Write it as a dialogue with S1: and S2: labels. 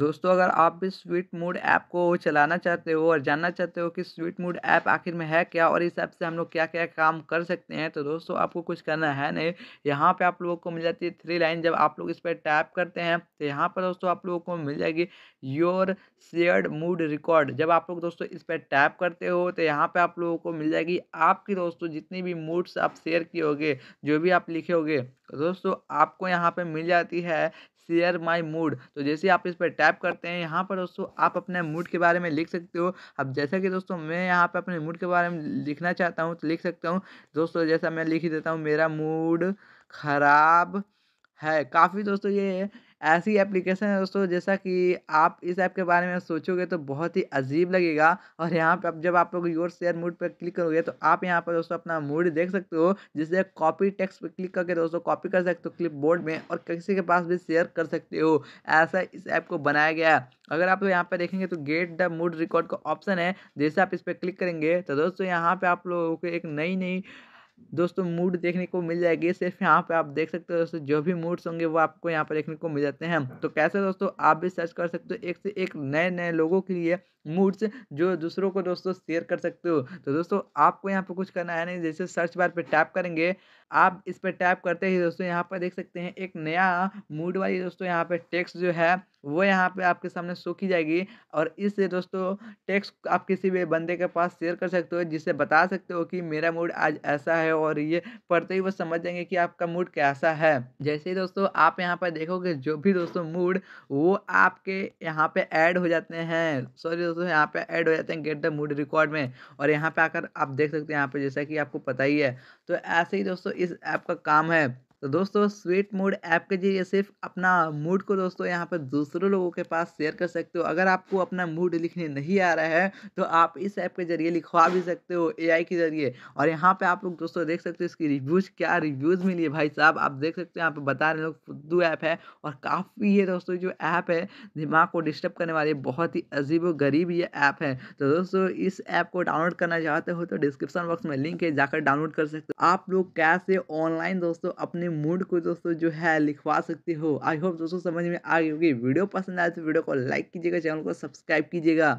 S1: दोस्तों अगर आप भी स्वीट मूड ऐप को चलाना चाहते हो और जानना चाहते हो कि स्वीट मूड ऐप आखिर में है क्या और इस ऐप से हम लोग क्या क्या काम कर सकते हैं तो दोस्तों आपको कुछ करना है नहीं यहाँ पे आप लोगों को मिल जाती है थ्री लाइन जब आप लोग इस पर टैप करते हैं तो यहाँ पर दोस्तों आप लोगों को मिल जाएगी योर शेयर्ड मूड रिकॉर्ड जब आप लोग दोस्तों इस पर टैप करते हो तो यहाँ पर आप लोगों को मिल जाएगी आपकी दोस्तों जितनी भी मूड्स आप शेयर किए होगे जो भी आप लिखे होगे तो दोस्तों आपको यहाँ पर मिल जाती है शेयर माई मूड तो जैसे आप इस पर टैप करते हैं यहाँ पर दोस्तों आप अपने मूड के बारे में लिख सकते हो अब जैसा कि दोस्तों मैं यहाँ पर अपने मूड के बारे में लिखना चाहता हूँ तो लिख सकता हूँ दोस्तों जैसा मैं लिख ही देता हूँ मेरा मूड खराब है काफ़ी दोस्तों ये ऐसी एप्लीकेशन है दोस्तों जैसा कि आप इस ऐप के बारे में सोचोगे तो बहुत ही अजीब लगेगा और यहाँ पे अब जब आप लोग योर शेयर मूड पर क्लिक करोगे तो आप यहाँ पर दोस्तों अपना मूड देख सकते हो जिसे कॉपी टेक्स्ट पर क्लिक करके दोस्तों कॉपी कर सकते हो क्लिप बोर्ड में और किसी के पास भी शेयर कर सकते हो ऐसा इस ऐप को बनाया गया है अगर आप लोग यहाँ पर देखेंगे तो गेट द मूड रिकॉर्ड का ऑप्शन है जैसे आप इस पर क्लिक करेंगे तो दोस्तों यहाँ पर आप लोगों को एक नई नई दोस्तों मूड देखने को मिल जाएगी सिर्फ यहाँ पे आप देख सकते हो दोस्तों जो भी मूड्स होंगे वो आपको यहाँ पर देखने को मिल जाते हैं तो कैसे दोस्तों आप भी सर्च कर सकते हो एक से एक नए नए लोगों के लिए मूड्स जो दूसरों को दोस्तों शेयर कर सकते हो तो दोस्तों आपको यहाँ पर कुछ करना है नहीं जैसे सर्च बार पे टैप करेंगे आप इस पर टैप करते ही दोस्तों यहाँ पर देख सकते हैं एक नया मूड वाली दोस्तों यहाँ पर टेक्स्ट जो है वो यहाँ पे आपके सामने शो की जाएगी और इससे दोस्तों टेक्स्ट आप किसी भी बंदे के पास शेयर कर सकते हो जिससे बता सकते हो कि मेरा मूड आज ऐसा है और ये पढ़ते ही वो समझ जाएंगे कि आपका मूड कैसा है जैसे ही दोस्तों आप यहाँ पर देखोगे जो भी दोस्तों मूड वो आपके यहाँ पे ऐड हो जाते हैं सॉरी दोस्तों यहाँ पे ऐड हो जाते हैं गेट द मूड रिकॉर्ड में और यहाँ पर आकर आप देख सकते हैं यहाँ पर जैसा कि आपको पता ही है तो ऐसे ही दोस्तों इस ऐप का काम है तो दोस्तों स्वेट मूड ऐप के जरिए सिर्फ अपना मूड को दोस्तों यहाँ पर दूसरों लोगों के पास शेयर कर सकते हो अगर आपको अपना मूड लिखने नहीं आ रहा है तो आप इस ऐप के जरिए लिखवा भी सकते हो एआई के जरिए और यहाँ पे आप लोग दोस्तों देख सकते हो इसकी रिव्यूज़ क्या रिव्यूज़ मिली है भाई साहब आप देख सकते हो यहाँ पर बता रहे लोग फुद्दू ऐप है और काफ़ी ये दोस्तों जो ऐप है दिमाग को डिस्टर्ब करने वाली बहुत ही अजीब और गरीब ये ऐप है तो दोस्तों इस ऐप को डाउनलोड करना चाहते हो तो डिस्क्रिप्शन बॉक्स में लिंक है जाकर डाउनलोड कर सकते हो आप लोग कैसे ऑनलाइन दोस्तों अपने मूड को दोस्तों जो है लिखवा सकते हो आई होप दोस्तों समझ में आ गई होगी वीडियो पसंद आए तो वीडियो को लाइक कीजिएगा चैनल को सब्सक्राइब कीजिएगा